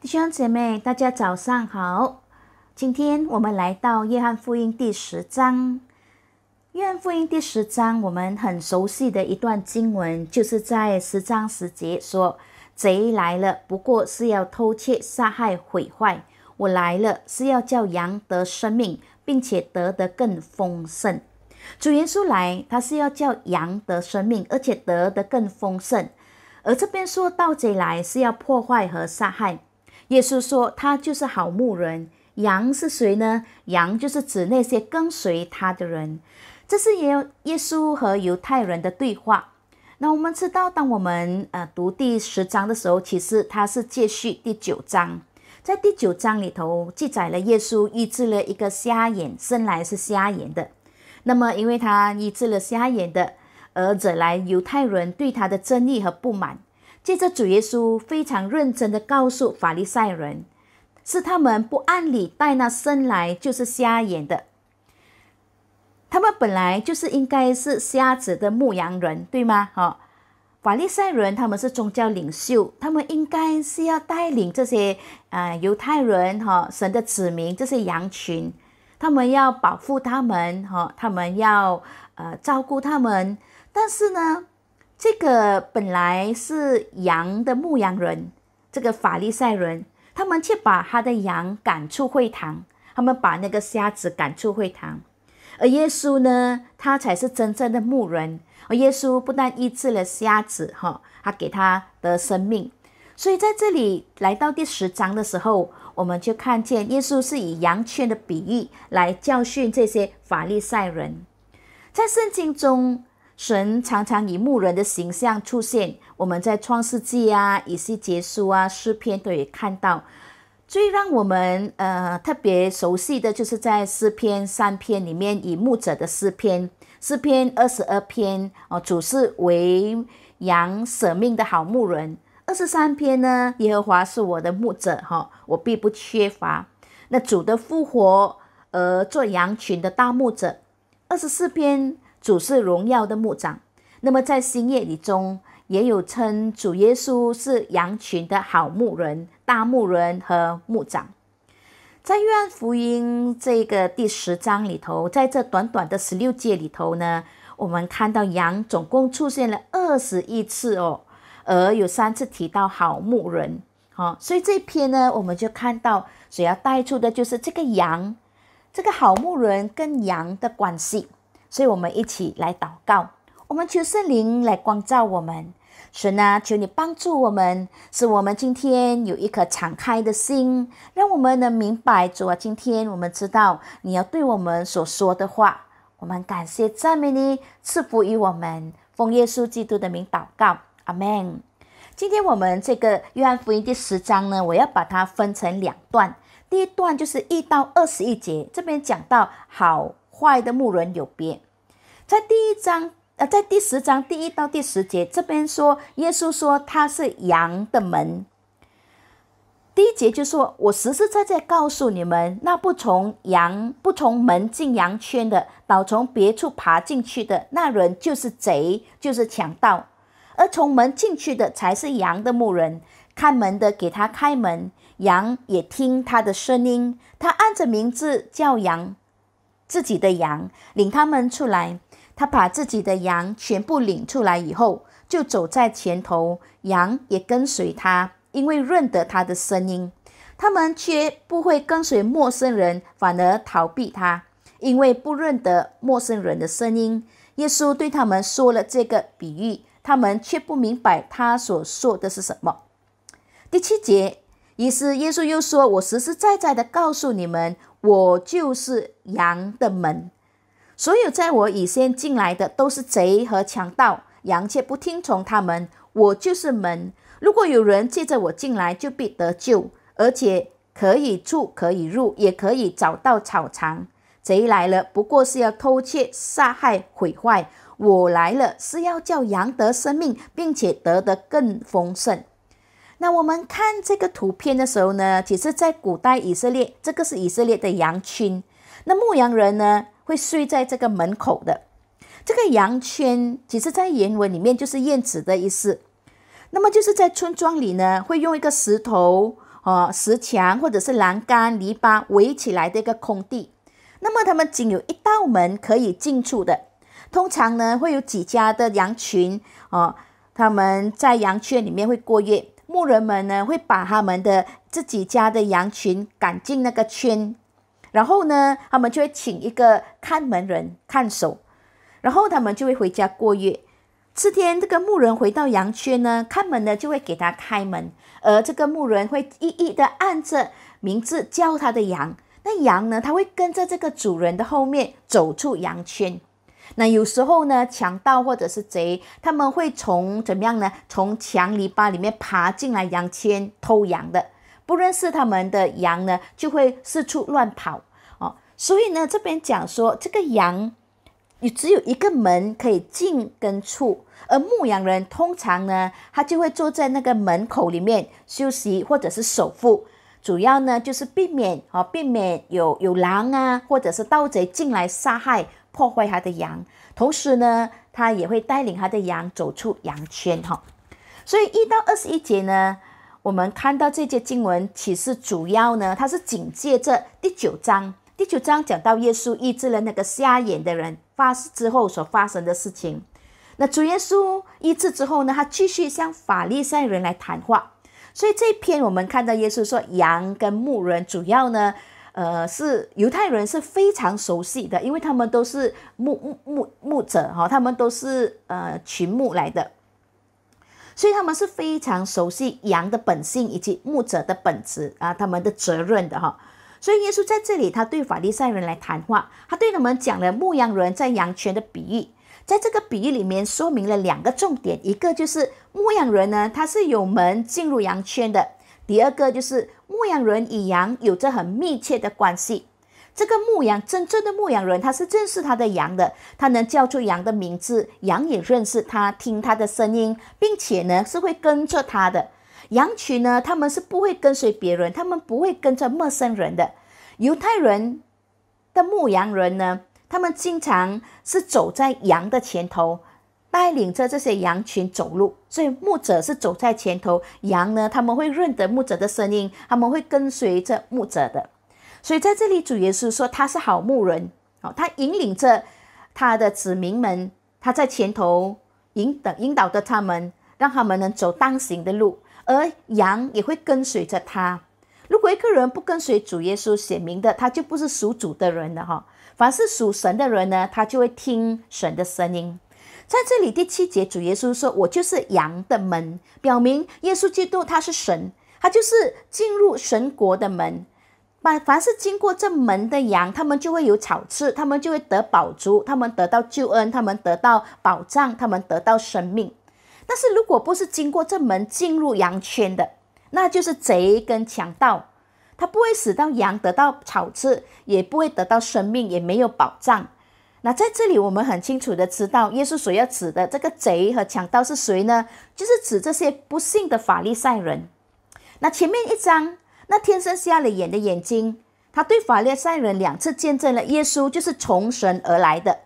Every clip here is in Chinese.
弟兄姐妹，大家早上好。今天我们来到《约翰福音》第十章。《约翰福音》第十章，我们很熟悉的一段经文，就是在十章十节说：“贼来了，不过是要偷窃、杀害、毁坏；我来了，是要叫羊得生命，并且得得更丰盛。”主耶稣来，他是要叫羊得生命，而且得得更丰盛。而这边说盗贼来，是要破坏和杀害。耶稣说：“他就是好牧人，羊是谁呢？羊就是指那些跟随他的人。”这是耶耶稣和犹太人的对话。那我们知道，当我们呃读第十章的时候，其实他是借续第九章，在第九章里头记载了耶稣医治了一个瞎眼，生来是瞎眼的。那么，因为他医治了瞎眼的，而惹来犹太人对他的争议和不满。接着，主耶稣非常认真的告诉法利赛人：“是他们不按理带那生来就是瞎眼的。他们本来就是应该是瞎子的牧羊人，对吗？哈，法利赛人他们是宗教领袖，他们应该是要带领这些啊犹太人哈神的子民这些羊群，他们要保护他们哈，他们要呃照顾他们，但是呢。”这个本来是羊的牧羊人，这个法利赛人，他们却把他的羊赶出会堂，他们把那个瞎子赶出会堂，而耶稣呢，他才是真正的牧人，而耶稣不但医治了瞎子，哈，他给他的生命，所以在这里来到第十章的时候，我们就看见耶稣是以羊圈的比喻来教训这些法利赛人，在圣经中。神常常以牧人的形象出现，我们在创世纪啊，以西结书啊，诗篇都有看到。最让我们呃特别熟悉的，就是在诗篇三篇里面，以牧者的诗篇，诗篇二十二篇哦，主是为羊舍命的好牧人。二十三篇呢，耶和华是我的牧者，哈，我必不缺乏。那主的复活，呃，做羊群的大牧者。二十四篇。主是荣耀的牧长，那么在新约里中也有称主耶稣是羊群的好牧人、大牧人和牧长。在约翰福音这个第十章里头，在这短短的十六节里头呢，我们看到羊总共出现了二十一次哦，而有三次提到好牧人。好，所以这篇呢，我们就看到主要带出的就是这个羊、这个好牧人跟羊的关系。所以，我们一起来祷告，我们求圣灵来光照我们。神啊，求你帮助我们，使我们今天有一颗敞开的心，让我们能明白主啊。今天我们知道你要对我们所说的话，我们感谢、赞美你，赐福于我们。奉耶稣基督的名祷告，阿门。今天我们这个约翰福音第十章呢，我要把它分成两段。第一段就是一到二十一节，这边讲到好。坏的牧人有别，在第一章，呃，在第十章第一到第十节，这边说，耶稣说他是羊的门。第一节就说：“我实实在在告诉你们，那不从羊不从门进羊圈的，倒从别处爬进去的，那人就是贼，就是强盗。而从门进去的才是羊的牧人，看门的给他开门，羊也听他的声音，他按着名字叫羊。”自己的羊领他们出来，他把自己的羊全部领出来以后，就走在前头，羊也跟随他，因为认得他的声音。他们却不会跟随陌生人，反而逃避他，因为不认得陌生人的声音。耶稣对他们说了这个比喻，他们却不明白他所说的是什么。第七节，于是耶稣又说：“我实实在在的告诉你们。”我就是羊的门，所有在我以先进来的都是贼和强盗，羊却不听从他们。我就是门，如果有人借着我进来，就必得救，而且可以住，可以入，也可以找到草场。贼来了，不过是要偷窃、杀害、毁坏；我来了，是要叫羊得生命，并且得得更丰盛。那我们看这个图片的时候呢，其实，在古代以色列，这个是以色列的羊圈。那牧羊人呢，会睡在这个门口的这个羊圈。其实，在原文里面就是燕子的意思。那么，就是在村庄里呢，会用一个石头哦石墙或者是栏杆、篱笆围起来的一个空地。那么，他们仅有一道门可以进出的。通常呢，会有几家的羊群哦，他们在羊圈里面会过夜。牧人们呢，会把他们的自己家的羊群赶进那个圈，然后呢，他们就会请一个看门人看守，然后他们就会回家过夜。次天，这个牧人回到羊圈呢，看门的就会给他开门，而这个牧人会一一的按着名字叫他的羊，那羊呢，他会跟着这个主人的后面走出羊圈。那有时候呢，强盗或者是贼，他们会从怎么样呢？从墙篱笆里面爬进来，羊圈偷羊的。不认识他们的羊呢，就会四处乱跑哦。所以呢，这边讲说，这个羊，你只有一个门可以进跟出，而牧羊人通常呢，他就会坐在那个门口里面休息或者是守护，主要呢就是避免哦，避免有有狼啊，或者是盗贼进来杀害。破坏他的羊，同时呢，他也会带领他的羊走出羊圈哈。所以一到二十一节呢，我们看到这节经文其实主要呢，它是紧接着第九章。第九章讲到耶稣医治了那个瞎眼的人发之后所发生的事情。那主耶稣医治之后呢，他继续向法利赛人来谈话。所以这篇我们看到耶稣说，羊跟牧人主要呢。呃，是犹太人是非常熟悉的，因为他们都是牧牧牧牧者哈，他们都是呃群牧来的，所以他们是非常熟悉羊的本性以及牧者的本职啊，他们的责任的哈。所以耶稣在这里，他对法利赛人来谈话，他对他们讲了牧羊人在羊圈的比喻，在这个比喻里面说明了两个重点，一个就是牧羊人呢，他是有门进入羊圈的，第二个就是。牧羊人与羊有着很密切的关系。这个牧羊真正的牧羊人，他是认识他的羊的，他能叫出羊的名字，羊也认识他，听他的声音，并且呢是会跟着他的羊群呢。他们是不会跟随别人，他们不会跟着陌生人的。犹太人的牧羊人呢，他们经常是走在羊的前头。带领着这些羊群走路，所以牧者是走在前头，羊呢，他们会认得牧者的声音，他们会跟随着牧者的。所以在这里，主耶稣说他是好牧人，哦，他引领着他的子民们，他在前头引导引导着他们，让他们能走当行的路，而羊也会跟随着他。如果一个人不跟随主耶稣显明的，他就不是属主的人了哈。凡是属神的人呢，他就会听神的声音。在这里第七节，主耶稣说：“我就是羊的门。”表明耶稣基督他是神，他就是进入神国的门。凡凡是经过这门的羊，他们就会有草吃，他们就会得宝珠，他们得到救恩，他们得到保障，他们得到生命。但是，如果不是经过这门进入羊圈的，那就是贼跟强盗，他不会使到羊得到草吃，也不会得到生命，也没有保障。那在这里，我们很清楚的知道，耶稣所要指的这个贼和强盗是谁呢？就是指这些不幸的法利赛人。那前面一章，那天生瞎了眼的眼睛，他对法利赛人两次见证了耶稣就是从神而来的，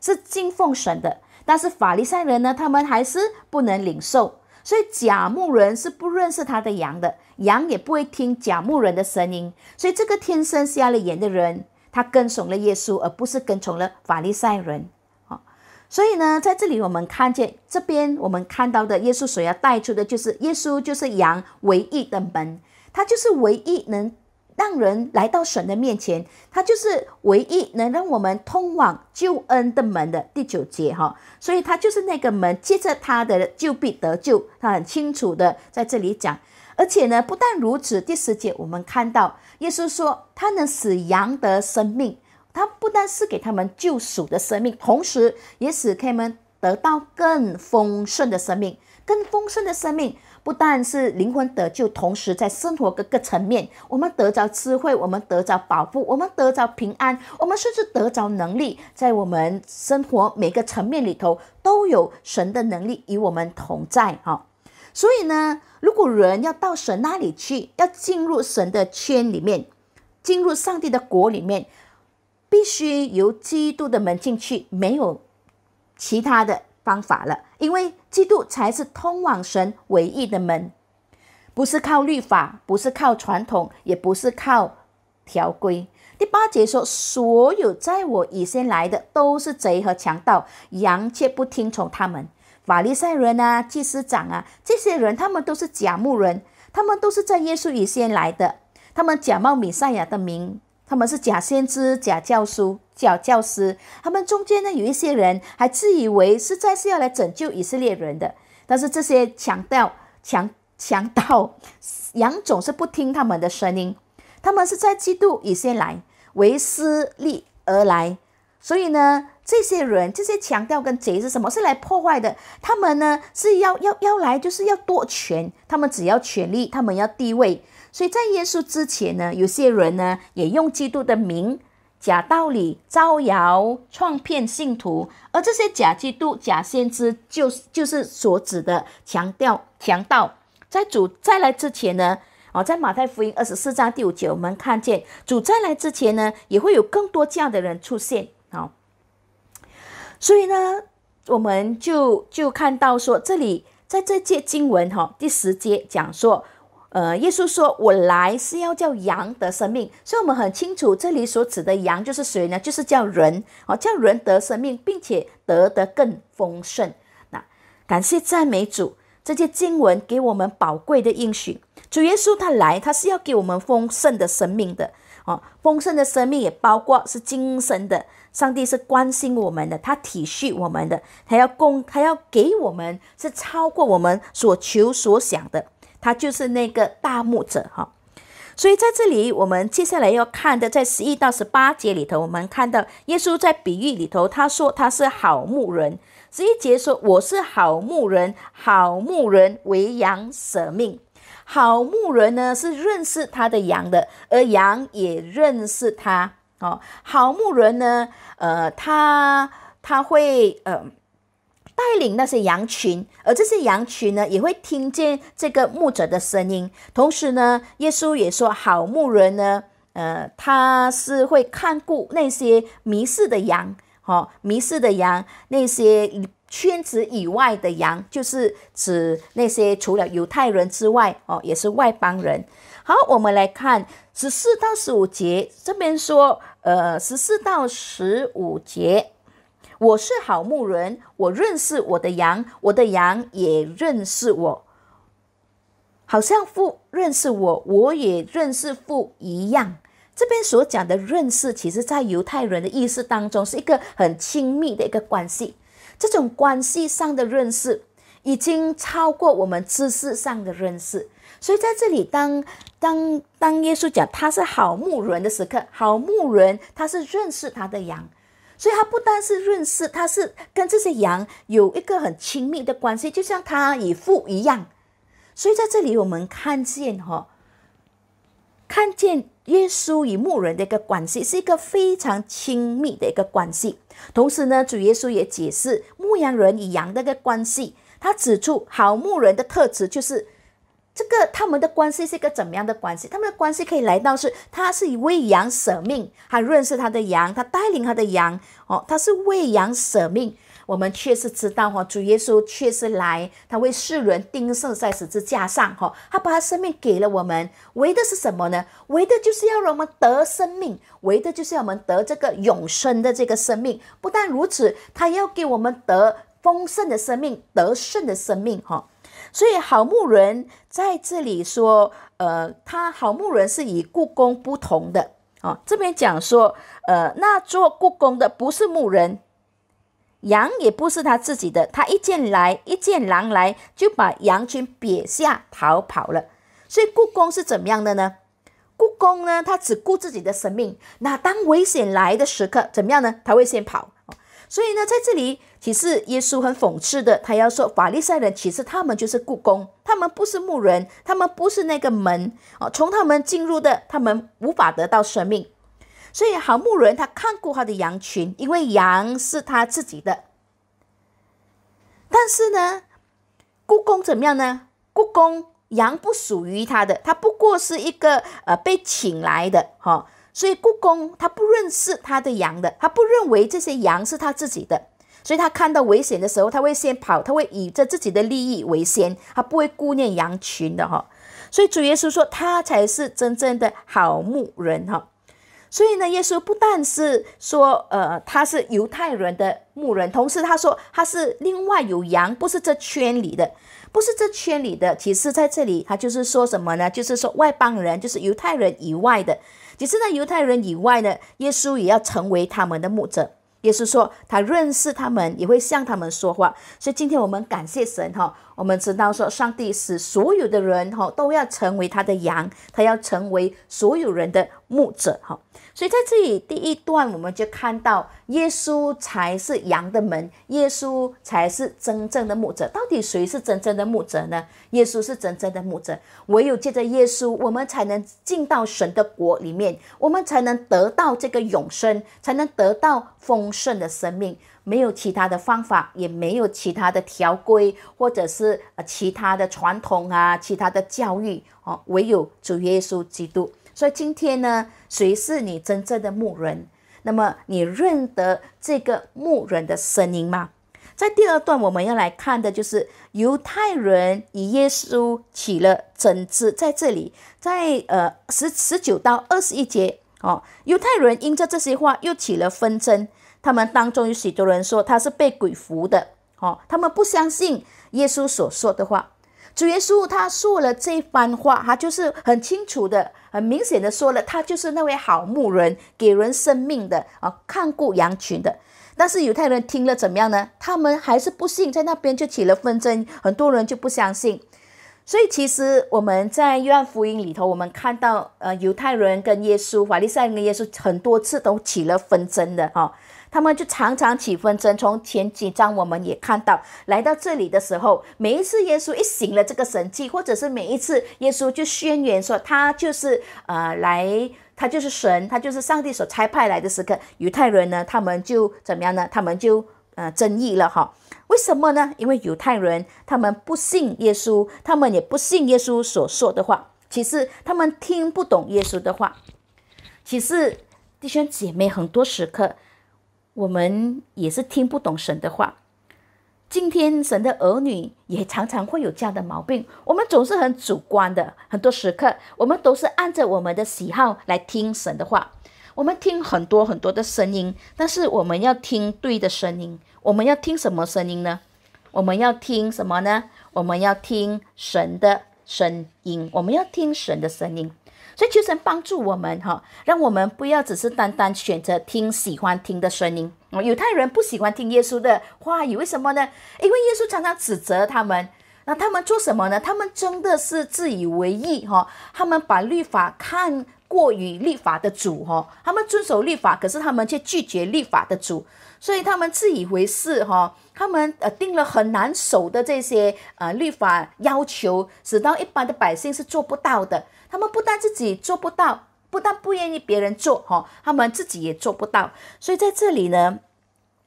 是敬奉神的。但是法利赛人呢，他们还是不能领受，所以假牧人是不认识他的羊的，羊也不会听假牧人的声音。所以这个天生瞎了眼的人。他跟从了耶稣，而不是跟从了法利赛人。好，所以呢，在这里我们看见，这边我们看到的耶稣所要带出的，就是耶稣就是羊唯一的门，他就是唯一能让人来到神的面前，他就是唯一能让我们通往救恩的门的第九节哈。所以，他就是那个门，借着他的救必得救。他很清楚的在这里讲。而且呢，不但如此，第十节我们看到耶稣说，他能使羊得生命。他不单是给他们救赎的生命，同时也使他们得到更丰盛的生命。更丰盛的生命，不但是灵魂得救，同时在生活各个层面，我们得着智慧，我们得着保护，我们得着平安，我们甚至得着能力，在我们生活每个层面里头，都有神的能力与我们同在。哈。所以呢，如果人要到神那里去，要进入神的圈里面，进入上帝的国里面，必须由基督的门进去，没有其他的方法了。因为基督才是通往神唯一的门，不是靠律法，不是靠传统，也不是靠条规。第八节说：“所有在我以先来的都是贼和强盗，羊却不听从他们。”法利赛人啊，祭司长啊，这些人他们都是假牧人，他们都是在耶稣以先来的，他们假冒米赛亚的名，他们是假先知、假教书、假教师，他们中间呢有一些人还自以为是在是要来拯救以色列人的，但是这些强盗强强盗羊总是不听他们的声音，他们是在基督以先来为私利而来，所以呢。这些人这些强调跟贼是什么？是来破坏的。他们呢是要要要来，就是要夺权。他们只要权力，他们要地位。所以在耶稣之前呢，有些人呢也用基督的名，假道理招谣、创骗信徒。而这些假基督、假先知，就就是所指的强调强盗。在主再来之前呢，哦，在马太福音二十四章第五节，我们看见主再来之前呢，也会有更多这样的人出现。好。所以呢，我们就就看到说，这里在这节经文哈，第十节讲说，呃，耶稣说，我来是要叫羊得生命。所以，我们很清楚，这里所指的羊就是谁呢？就是叫人啊，叫人得生命，并且得得更丰盛。那感谢赞美主，这些经文给我们宝贵的应许。主耶稣他来，他是要给我们丰盛的生命的哦。丰盛的生命也包括是精神的。上帝是关心我们的，他体恤我们的，他要供，他要给我们是超过我们所求所想的。他就是那个大牧者哈。所以在这里，我们接下来要看的，在十一到十八节里头，我们看到耶稣在比喻里头，他说他是好牧人。十一节说：“我是好牧人，好牧人为羊舍命。”好牧人呢是认识他的羊的，而羊也认识他哦。好牧人呢，呃，他他会呃带领那些羊群，而这些羊群呢也会听见这个牧者的声音。同时呢，耶稣也说，好牧人呢，呃，他是会看顾那些迷失的羊，哦，迷失的羊那些。圈子以外的羊，就是指那些除了犹太人之外，哦，也是外邦人。好，我们来看十四到十五节，这边说，呃，十四到十五节，我是好牧人，我认识我的羊，我的羊也认识我，好像父认识我，我也认识父一样。这边所讲的认识，其实在犹太人的意识当中，是一个很亲密的一个关系。这种关系上的认识，已经超过我们知识上的认识。所以在这里，当当当，耶稣讲他是好牧人的时刻，好牧人他是认识他的羊，所以他不单是认识，他是跟这些羊有一个很亲密的关系，就像他与父一样。所以在这里，我们看见哈，看见。耶稣与牧人的一个关系是一个非常亲密的一个关系。同时呢，主耶稣也解释牧羊人与羊的一个关系。他指出好牧人的特质就是这个他们的关系是一个怎么样的关系？他们的关系可以来到是他是为羊舍命，他认识他的羊，他带领他的羊，哦，他是为羊舍命。我们确实知道哈，主耶稣确实来，他为世人钉死在十字架上哈，他把他生命给了我们，为的是什么呢？为的就是要让我们得生命，为的就是要我们得这个永生的这个生命。不但如此，他要给我们得丰盛的生命，得胜的生命哈。所以好牧人在这里说，呃，他好牧人是以故宫不同的哦，这边讲说，呃，那做故宫的不是牧人。羊也不是他自己的，他一见来，一见狼来，就把羊群撇下逃跑了。所以，故宫是怎么样的呢？故宫呢，他只顾自己的生命。那当危险来的时刻，怎么样呢？他会先跑。所以呢，在这里，其实耶稣很讽刺的，他要说，法利赛人其实他们就是故宫，他们不是牧人，他们不是那个门哦，从他们进入的，他们无法得到生命。所以好牧人他看过他的羊群，因为羊是他自己的。但是呢，故宫怎么样呢？故宫羊不属于他的，他不过是一个呃被请来的哈。所以故宫他不认识他的羊的，他不认为这些羊是他自己的。所以他看到危险的时候，他会先跑，他会以这自己的利益为先，他不会顾念羊群的哈。所以主耶稣说，他才是真正的好牧人哈。所以呢，耶稣不但是说，呃，他是犹太人的牧人，同时他说他是另外有羊，不是这圈里的，不是这圈里的。其实在这里，他就是说什么呢？就是说外邦人，就是犹太人以外的。其次呢，犹太人以外呢，耶稣也要成为他们的牧者。耶稣说，他认识他们，也会向他们说话。所以今天我们感谢神哈。我们知道说，上帝使所有的人哈都要成为他的羊，他要成为所有人的牧者哈。所以在这里第一段，我们就看到耶稣才是羊的门，耶稣才是真正的牧者。到底谁是真正的牧者呢？耶稣是真正的牧者，唯有借着耶稣，我们才能进到神的国里面，我们才能得到这个永生，才能得到丰盛的生命。没有其他的方法，也没有其他的条规，或者是呃其他的传统啊，其他的教育哦，唯有主耶稣基督。所以今天呢，谁是你真正的牧人？那么你认得这个牧人的声音吗？在第二段，我们要来看的就是犹太人与耶稣起了争执，在这里，在呃十十九到二十一节哦，犹太人因着这些话又起了纷争。他们当中有许多人说他是被鬼附的，哦，他们不相信耶稣所说的话。主耶稣他说了这番话，他就是很清楚的、很明显的说了，他就是那位好牧人，给人生命的啊，看顾羊群的。但是犹太人听了怎么样呢？他们还是不信，在那边就起了纷争，很多人就不相信。所以其实我们在约翰福音里头，我们看到呃，犹太人跟耶稣、法利赛人跟耶稣很多次都起了纷争的啊。他们就常常起纷争。从前几章我们也看到，来到这里的时候，每一次耶稣一行了这个神迹，或者是每一次耶稣就宣言说他就是呃来，他就是神，他就是上帝所差派来的时刻，犹太人呢，他们就怎么样呢？他们就呃争议了哈。为什么呢？因为犹太人他们不信耶稣，他们也不信耶稣所说的话。其实他们听不懂耶稣的话。其实弟兄姐妹，很多时刻。我们也是听不懂神的话。今天神的儿女也常常会有这样的毛病。我们总是很主观的，很多时刻我们都是按着我们的喜好来听神的话。我们听很多很多的声音，但是我们要听对的声音。我们要听什么声音呢？我们要听什么呢？我们要听神的声音。我们要听神的声音。所以求神帮助我们哈，让我们不要只是单单选择听喜欢听的声音。犹太人不喜欢听耶稣的话语，为什么呢？因为耶稣常常指责他们。那他们做什么呢？他们真的是自以为意哈。他们把律法看过于律法的主哈。他们遵守律法，可是他们却拒绝律法的主。所以他们自以为是哈。他们呃定了很难守的这些呃律法要求，使到一般的百姓是做不到的。他们不但自己做不到，不但不愿意别人做，哈，他们自己也做不到。所以在这里呢，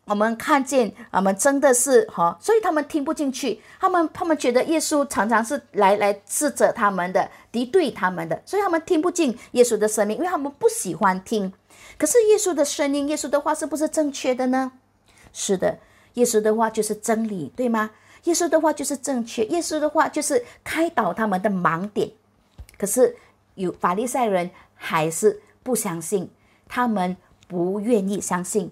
我们看见，我们真的是哈，所以他们听不进去。他们他们觉得耶稣常常是来来斥责他们的，敌对他们的，所以他们听不进耶稣的声音，因为他们不喜欢听。可是耶稣的声音，耶稣的话是不是正确的呢？是的，耶稣的话就是真理，对吗？耶稣的话就是正确，耶稣的话就是开导他们的盲点。可是，有法利赛人还是不相信，他们不愿意相信，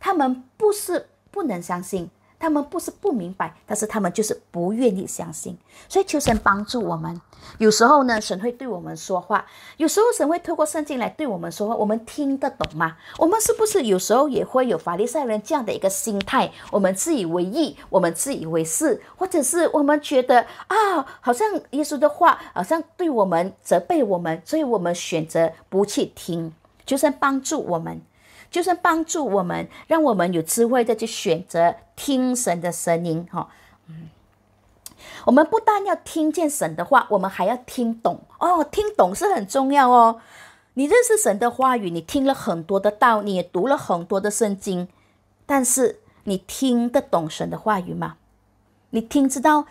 他们不是不能相信。他们不是不明白，但是他们就是不愿意相信，所以求神帮助我们。有时候呢，神会对我们说话；有时候神会透过圣经来对我们说话。我们听得懂吗？我们是不是有时候也会有法利赛人这样的一个心态？我们自以为意，我们自以为是，或者是我们觉得啊，好像耶稣的话好像对我们责备我们，所以我们选择不去听。求神帮助我们。就是帮助我们，让我们有机会的去选择听神的声音，哈，嗯，我们不但要听见神的话，我们还要听懂哦，听懂是很重要哦。你认识神的话语，你听了很多的道，你也读了很多的圣经，但是你听得懂神的话语吗？你听知道？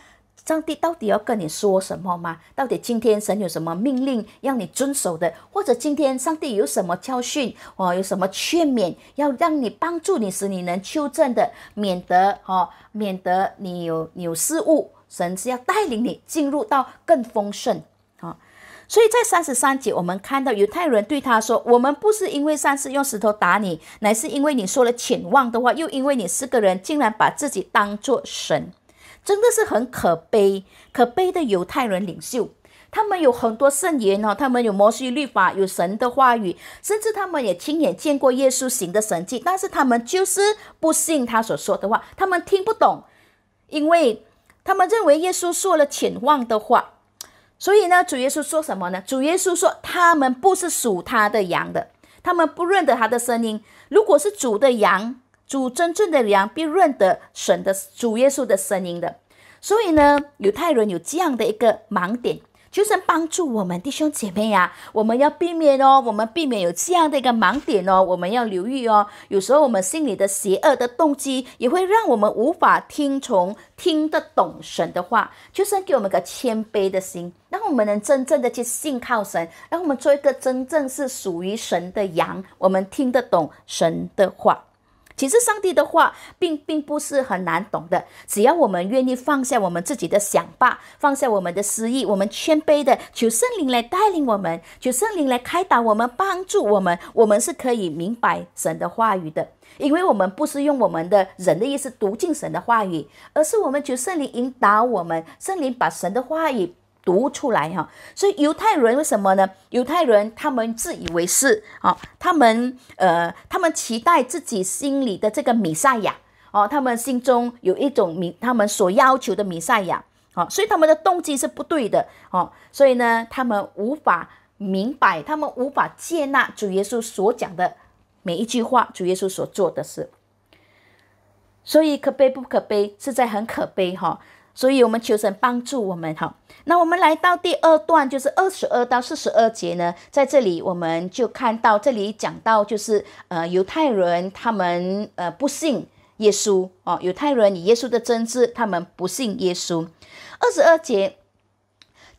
上帝到底要跟你说什么吗？到底今天神有什么命令让你遵守的，或者今天上帝有什么教训哦，有什么劝勉要让你帮助你，使你能纠正的，免得哦，免得你有有失误。神是要带领你进入到更丰盛哦。所以在三十三节，我们看到犹太人对他说：“我们不是因为上次用石头打你，乃是因为你说了浅妄的话，又因为你四个人竟然把自己当作神。”真的是很可悲，可悲的犹太人领袖，他们有很多圣言哦，他们有摩西律法，有神的话语，甚至他们也亲眼见过耶稣行的神迹，但是他们就是不信他所说的话，他们听不懂，因为他们认为耶稣说了浅妄的话，所以呢，主耶稣说什么呢？主耶稣说他们不是属他的羊的，他们不认得他的声音，如果是主的羊。主真正的羊必润得神的主耶稣的声音的，所以呢，犹太人有这样的一个盲点。求神帮助我们弟兄姐妹呀，我们要避免哦，我们避免有这样的一个盲点哦，我们要留意哦。有时候我们心里的邪恶的动机，也会让我们无法听从、听得懂神的话。求神给我们个谦卑的心，让我们能真正的去信靠神，让我们做一个真正是属于神的羊，我们听得懂神的话。其实上帝的话并并不是很难懂的，只要我们愿意放下我们自己的想法，放下我们的私意，我们谦卑的求圣灵来带领我们，求圣灵来开导我们，帮助我们，我们是可以明白神的话语的。因为我们不是用我们的人的意思读进神的话语，而是我们求圣灵引导我们，圣灵把神的话语。读出来哈，所以犹太人为什么呢？犹太人他们自以为是啊，他们呃，他们期待自己心里的这个弥赛亚哦，他们心中有一种弥，他们所要求的弥赛亚啊，所以他们的动机是不对的哦，所以呢，他们无法明白，他们无法接纳主耶稣所讲的每一句话，主耶稣所做的事，所以可悲不可悲，实在很可悲哈。所以，我们求神帮助我们，好。那我们来到第二段，就是二十二到四十二节呢。在这里，我们就看到这里讲到，就是呃，犹太人他们呃不信耶稣哦。犹太人以耶稣的真知，他们不信耶稣。二十二节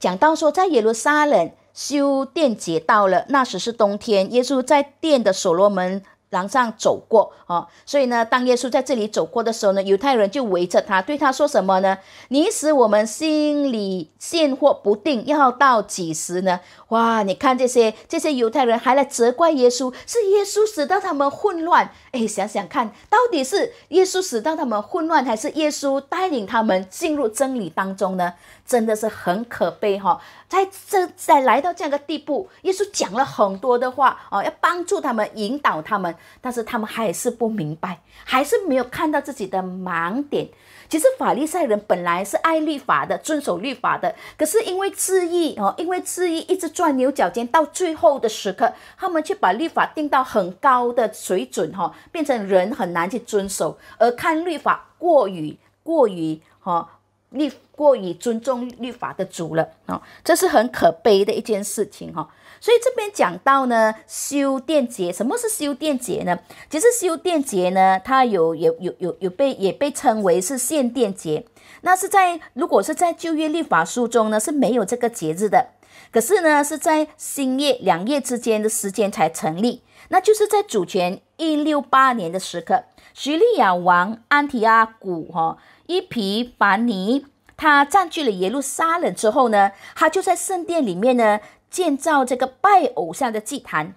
讲到说，在耶路撒冷修殿节到了，那时是冬天，耶稣在殿的所罗门。廊上走过哦，所以呢，当耶稣在这里走过的时候呢，犹太人就围着他，对他说什么呢？你使我们心里现化不定，要到几时呢？哇，你看这些这些犹太人还来责怪耶稣，是耶稣使到他们混乱。哎，想想看，到底是耶稣使到他们混乱，还是耶稣带领他们进入真理当中呢？真的是很可悲哈，在这在来到这样的地步，耶稣讲了很多的话哦，要帮助他们，引导他们。但是他们还是不明白，还是没有看到自己的盲点。其实法利赛人本来是爱律法的，遵守律法的，可是因为质疑哦，因为质疑一直钻牛角尖，到最后的时刻，他们却把律法定到很高的水准，哈，变成人很难去遵守，而看律法过于过于，哈。立过于尊重律法的主了啊，这是很可悲的一件事情哈。所以这边讲到呢，修电节，什么是修电节呢？其实修电节呢，它有有有有有被也被称为是献电节。那是在如果是在旧约律法书中呢是没有这个节日的，可是呢是在新耶两耶之间的时间才成立，那就是在主权一六八年的时刻，叙利亚王安提阿古哈。伊皮凡尼他占据了耶路撒冷之后呢，他就在圣殿里面呢建造这个拜偶像的祭坛，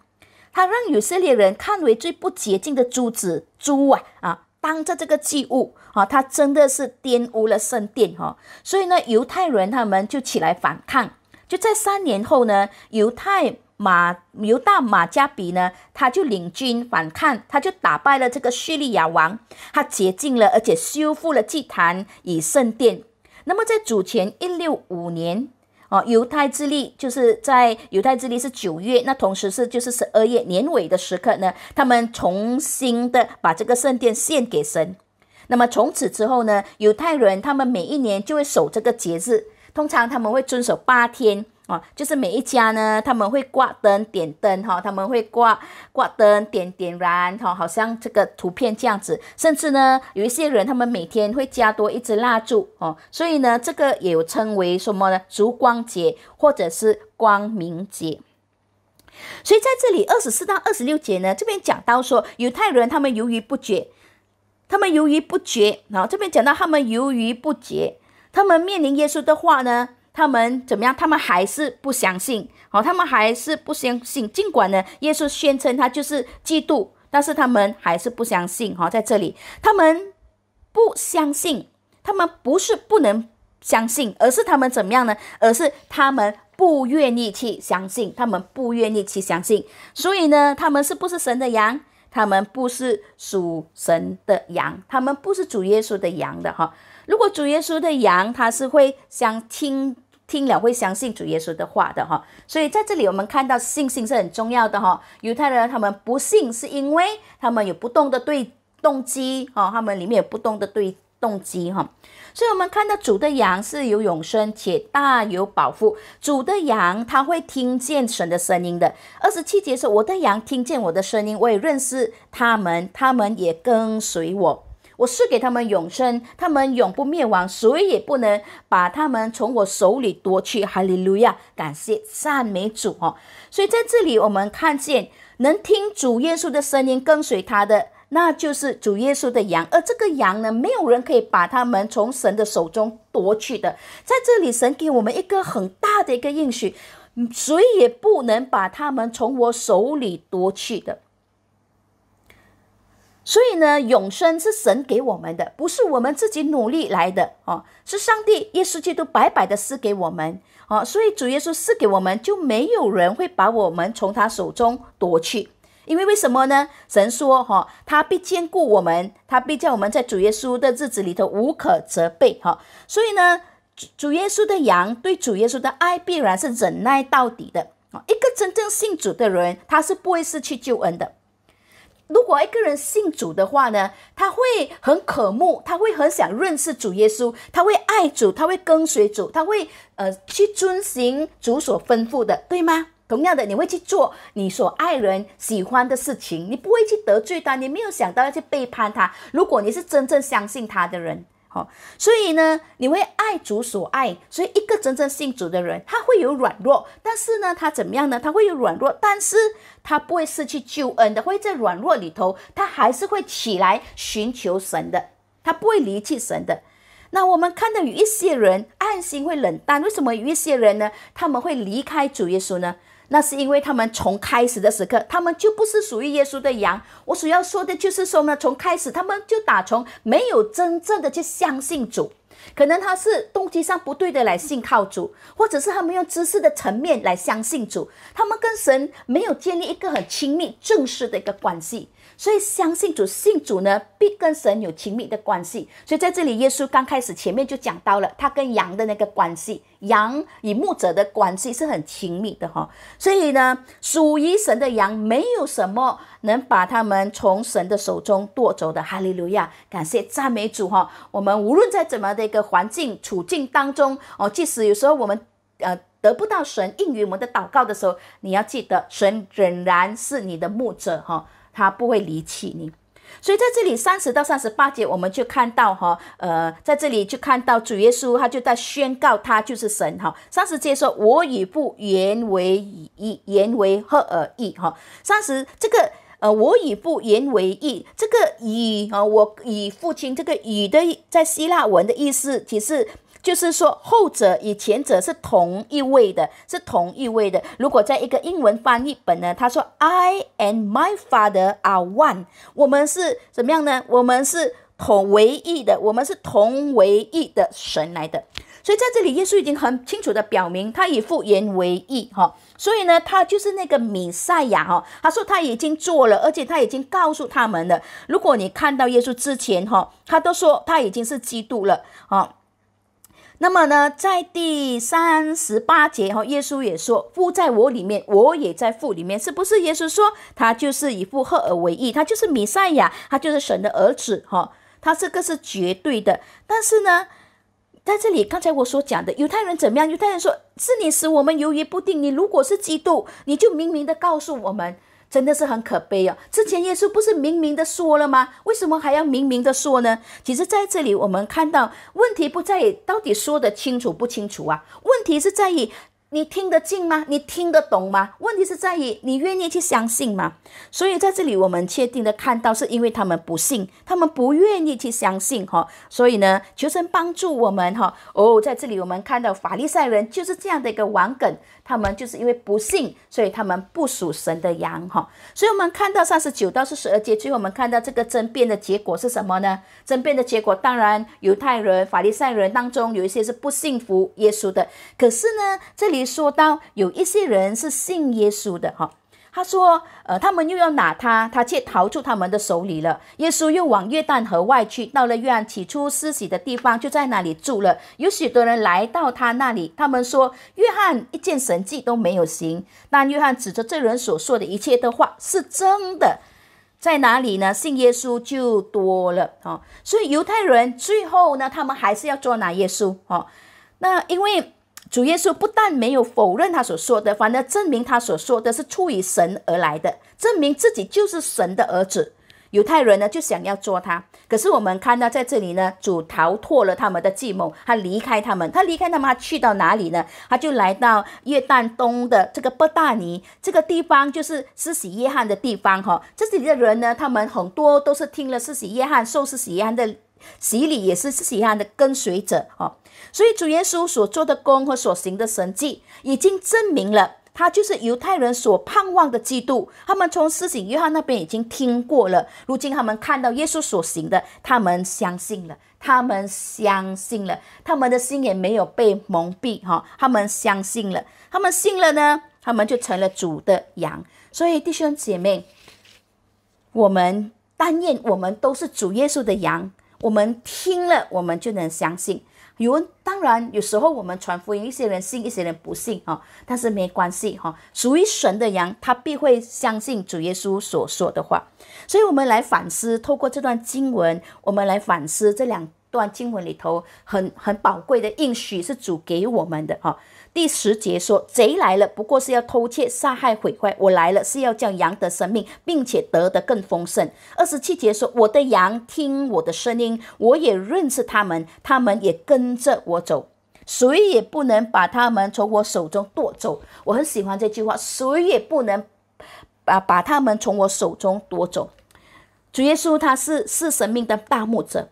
他让以色列人看为最不洁净的珠子珠啊啊当着这个祭物啊，他真的是玷污了圣殿哈，所以呢犹太人他们就起来反抗，就在三年后呢犹太。马犹大马加比呢，他就领军反抗，他就打败了这个叙利亚王，他洁净了，而且修复了祭坛与圣殿。那么在主前一六五年，哦，犹太之历就是在犹太之历是九月，那同时是就是十二月年尾的时刻呢，他们重新的把这个圣殿献给神。那么从此之后呢，犹太人他们每一年就会守这个节日，通常他们会遵守八天。哦，就是每一家呢，他们会挂灯、点灯，哈，他们会挂挂灯、点点燃，哈，好像这个图片这样子。甚至呢，有一些人他们每天会加多一支蜡烛，哦，所以呢，这个也有称为什么呢？烛光节或者是光明节。所以在这里二十四到二十六节呢，这边讲到说，犹太人他们犹豫不决，他们犹豫不决后这边讲到他们犹豫不决，他们面临耶稣的话呢？他们怎么样？他们还是不相信，哦，他们还是不相信。尽管呢，耶稣宣称他就是基督，但是他们还是不相信。哈，在这里，他们不相信。他们不是不能相信，而是他们怎么样呢？而是他们不愿意去相信。他们不愿意去相信。所以呢，他们是不是神的羊？他们不是属神的羊，他们不是主耶稣的羊的。哈，如果主耶稣的羊，他是会想听。听了会相信主耶稣的话的哈，所以在这里我们看到信心是很重要的哈。犹太人他们不信，是因为他们有不动的对动机哦，他们里面有不动的对动机哈。所以我们看到主的羊是有永生且大有保护，主的羊他会听见神的声音的。二十七节说：“我的羊听见我的声音，我也认识他们，他们也跟随我。”我是给他们永生，他们永不灭亡，谁也不能把他们从我手里夺去。哈利路亚，感谢赞美主哦。所以在这里我们看见，能听主耶稣的声音，跟随他的，那就是主耶稣的羊。而这个羊呢，没有人可以把他们从神的手中夺去的。在这里，神给我们一个很大的一个应许，谁也不能把他们从我手里夺去的。所以呢，永生是神给我们的，不是我们自己努力来的哦，是上帝耶稣基督白白的赐给我们哦。所以主耶稣赐给我们，就没有人会把我们从他手中夺去。因为为什么呢？神说哈，他必坚固我们，他必叫我们在主耶稣的日子里头无可责备哈。所以呢，主耶稣的羊对主耶稣的爱必然是忍耐到底的啊。一个真正信主的人，他是不会失去救恩的。如果一个人信主的话呢，他会很渴慕，他会很想认识主耶稣，他会爱主，他会跟随主，他会呃去遵循主所吩咐的，对吗？同样的，你会去做你所爱人喜欢的事情，你不会去得罪他，你没有想到要去背叛他。如果你是真正相信他的人。哦，所以呢，你会爱主所爱。所以一个真正信主的人，他会有软弱，但是呢，他怎么样呢？他会有软弱，但是他不会失去救恩的。会在软弱里头，他还是会起来寻求神的，他不会离弃神的。那我们看到有一些人爱心会冷淡，为什么有一些人呢？他们会离开主耶稣呢？那是因为他们从开始的时刻，他们就不是属于耶稣的羊。我主要说的就是说呢，从开始他们就打从没有真正的去相信主，可能他是动机上不对的来信靠主，或者是他们用知识的层面来相信主，他们跟神没有建立一个很亲密、正式的一个关系。所以相信主、信主呢，必跟神有亲密的关系。所以在这里，耶稣刚开始前面就讲到了他跟羊的那个关系，羊与牧者的关系是很亲密的哈。所以呢，属于神的羊，没有什么能把他们从神的手中夺走的。哈利路亚，感谢赞美主哈。我们无论在怎么的一个环境处境当中哦，即使有时候我们呃得不到神应允我们的祷告的时候，你要记得，神仍然是你的牧者哈。他不会离弃你，所以在这里三十到三十八节，我们就看到哈，呃，在这里就看到主耶稣他就在宣告他就是神哈。三十节说：“我与不言为一，言为何而义？”哈。”三十这个呃，我与不言为一，这个以啊，我以父亲这个以的，在希腊文的意思其实。就是说，后者与前者是同一位的，是同一位的。如果在一个英文翻译本呢，他说：“I and my father are one。”我们是怎么样呢？我们是同唯一的，我们是同唯一的神来的。所以在这里，耶稣已经很清楚的表明，他以复言为义哈。所以呢，他就是那个米赛亚哈。他说他已经做了，而且他已经告诉他们了。如果你看到耶稣之前哈，他都说他已经是基督了啊。那么呢，在第三十八节哈，耶稣也说父在我里面，我也在父里面，是不是？耶稣说他就是以父赫尔为义，他就是弥赛亚，他就是神的儿子哈，他这个是绝对的。但是呢，在这里刚才我所讲的犹太人怎么样？犹太人说是你使我们犹豫不定，你如果是基督，你就明明的告诉我们。真的是很可悲哦！之前耶稣不是明明的说了吗？为什么还要明明的说呢？其实，在这里我们看到，问题不在于到底说的清楚不清楚啊，问题是在于。你听得进吗？你听得懂吗？问题是在于你愿意去相信吗？所以在这里，我们确定的看到，是因为他们不信，他们不愿意去相信，哈。所以呢，求神帮助我们，哈。哦，在这里我们看到法利赛人就是这样的一个玩梗，他们就是因为不信，所以他们不属神的羊，哈。所以我们看到三十九到四十二节，最后我们看到这个争辩的结果是什么呢？争辩的结果，当然犹太人、法利赛人当中有一些是不信服耶稣的，可是呢，这里。说到有一些人是信耶稣的哈，他说，呃，他们又要拿他，他却逃出他们的手里了。耶稣又往约旦河外去，到了约翰起初施洗的地方，就在那里住了。有许多人来到他那里，他们说，约翰一件神迹都没有行。但约翰指着这人所说的一切的话是真的。在哪里呢？信耶稣就多了啊。所以犹太人最后呢，他们还是要捉拿耶稣哦。那因为。主耶稣不但没有否认他所说的，反而证明他所说的是出于神而来的，证明自己就是神的儿子。犹太人呢，就想要捉他。可是我们看到在这里呢，主逃脱了他们的计谋，他离开他们，他离开他们，他去到哪里呢？他就来到约旦东的这个伯大尼这个地方，就是施洗约翰的地方。哈，这里的人呢，他们很多都是听了施洗约翰受施洗约翰的。洗礼也是使约翰的跟随者哦，所以主耶稣所做的功和所行的神迹，已经证明了他就是犹太人所盼望的基督。他们从使井约翰那边已经听过了，如今他们看到耶稣所行的，他们相信了，他们相信了，他们的心也没有被蒙蔽哈，他们相信了，他们信了呢，他们就成了主的羊。所以弟兄姐妹，我们但愿我们都是主耶稣的羊。我们听了，我们就能相信。有当然，有时候我们传福音，一些人信，一些人不信啊。但是没关系哈，属于神的人，他必会相信主耶稣所说的话。所以，我们来反思，透过这段经文，我们来反思这两段经文里头很很宝贵的应许是主给我们的哈。第十节说：“贼来了，不过是要偷窃、杀害、毁坏。我来了，是要叫羊得生命，并且得的更丰盛。”二十七节说：“我的羊听我的声音，我也认识他们，他们也跟着我走。谁也不能把他们从我手中夺走。”我很喜欢这句话：“谁也不能把把他们从我手中夺走。”主耶稣他是是生命的大牧者，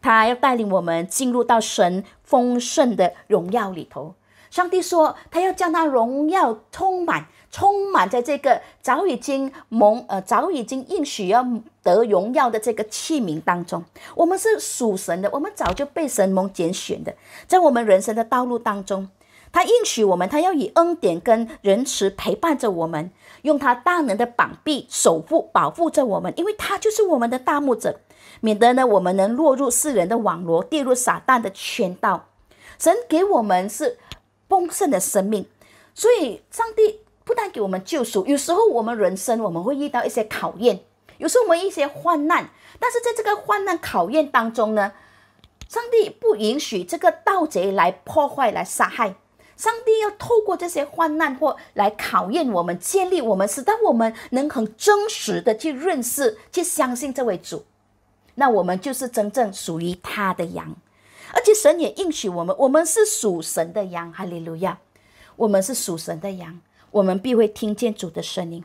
他要带领我们进入到神丰盛的荣耀里头。上帝说：“他要将他荣耀充满，充满在这个早已经蒙呃早已经应许要得荣耀的这个器皿当中。我们是属神的，我们早就被神蒙拣选的。在我们人生的道路当中，他应许我们，他要以恩典跟仁慈陪伴着我们，用他大能的膀臂守护保护着我们，因为他就是我们的大牧者，免得呢我们能落入世人的网罗，跌入撒旦的圈套。神给我们是。”丰盛的生命，所以上帝不但给我们救赎，有时候我们人生我们会遇到一些考验，有时候我们一些患难，但是在这个患难考验当中呢，上帝不允许这个盗贼来破坏、来杀害，上帝要透过这些患难或来考验我们，建立我们，使得我们能很真实的去认识、去相信这位主，那我们就是真正属于他的羊。而且神也应许我们，我们是属神的羊，哈利路亚！我们是属神的羊，我们必会听见主的声音。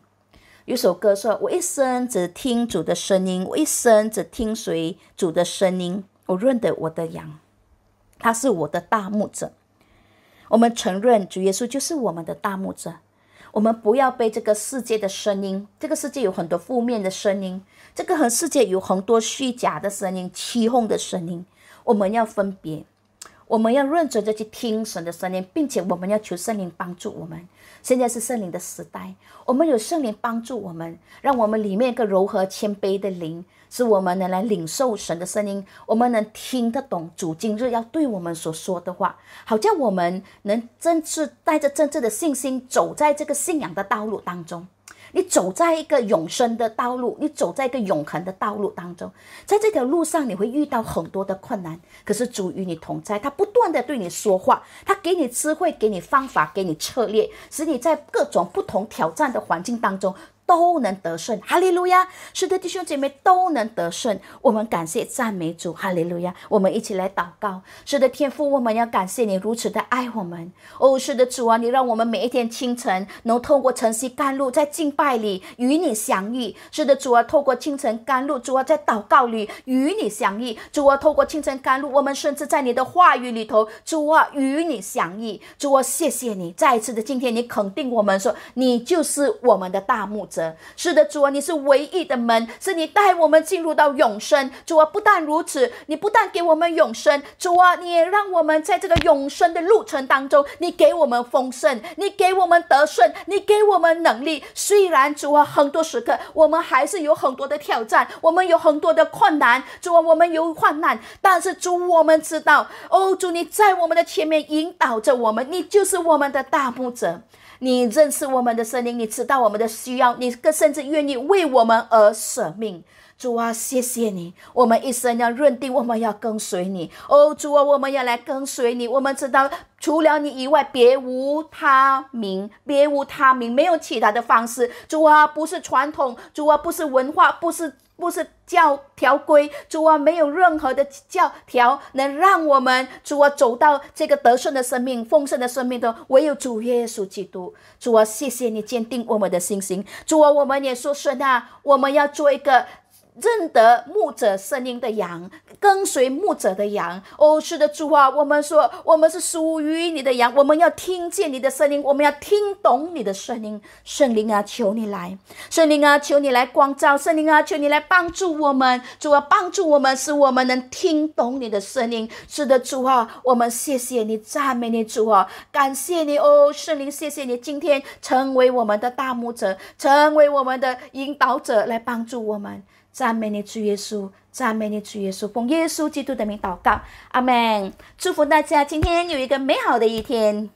有首歌说：“我一生只听主的声音，我一生只听谁主的声音，我认得我的羊，他是我的大牧者。”我们承认主耶稣就是我们的大牧者。我们不要被这个世界的声音，这个世界有很多负面的声音，这个世界有很多虚假的声音、欺哄的声音。我们要分别，我们要认真的去听神的声音，并且我们要求圣灵帮助我们。现在是圣灵的时代，我们有圣灵帮助我们，让我们里面一个柔和谦卑的灵，使我们能来领受神的声音，我们能听得懂主今日要对我们所说的话，好叫我们能真正带着真正的信心，走在这个信仰的道路当中。你走在一个永生的道路，你走在一个永恒的道路当中，在这条路上你会遇到很多的困难，可是主与你同在，他不断的对你说话，他给你智慧，给你方法，给你策略，使你在各种不同挑战的环境当中。都能得顺，哈利路亚！是的，弟兄姐妹都能得顺，我们感谢赞美主，哈利路亚！我们一起来祷告，是的，天父，我们要感谢你如此的爱我们。哦，是的，主啊，你让我们每一天清晨能透过晨曦甘露，在敬拜里与你相遇。是的，主啊，透过清晨甘露，主啊，在祷告里与你相遇。主啊，透过清晨甘露，我们甚至在你的话语里头，主啊，与你相遇。主啊，谢谢你，再一次的今天，你肯定我们说，你就是我们的大拇指。是的，主啊，你是唯一的门，是你带我们进入到永生。主啊，不但如此，你不但给我们永生，主啊，你也让我们在这个永生的路程当中，你给我们丰盛，你给我们得顺，你给我们能力。虽然主啊，很多时刻我们还是有很多的挑战，我们有很多的困难，主啊，我们有患难，但是主我们知道，哦，主你在我们的前面引导着我们，你就是我们的大牧者。你认识我们的森林，你知道我们的需要，你更甚至愿意为我们而舍命。主啊，谢谢你！我们一生要认定，我们要跟随你。哦，主啊，我们要来跟随你。我们知道，除了你以外，别无他名，别无他名，没有其他的方式。主啊，不是传统，主啊，不是文化，不是不是教条规。主啊，没有任何的教条能让我们主啊走到这个得胜的生命、丰盛的生命中。唯有主耶稣基督。主啊，谢谢你坚定我们的心灵。主啊，我们也说顺啊，我们要做一个。认得牧者声音的羊，跟随牧者的羊。哦，是的，主啊，我们说我们是属于你的羊，我们要听见你的声音，我们要听懂你的声音。圣灵啊，求你来！圣灵啊，求你来光照！圣灵啊，求你来帮助我们，主啊，帮助我们，使我们能听懂你的声音。是的，主啊，我们谢谢你，赞美你，主啊，感谢你哦，圣灵，谢谢你今天成为我们的大牧者，成为我们的引导者，来帮助我们。赞美你，主耶稣！赞美你，主耶稣！奉耶稣基督的名祷告，阿门！祝福大家今天有一个美好的一天。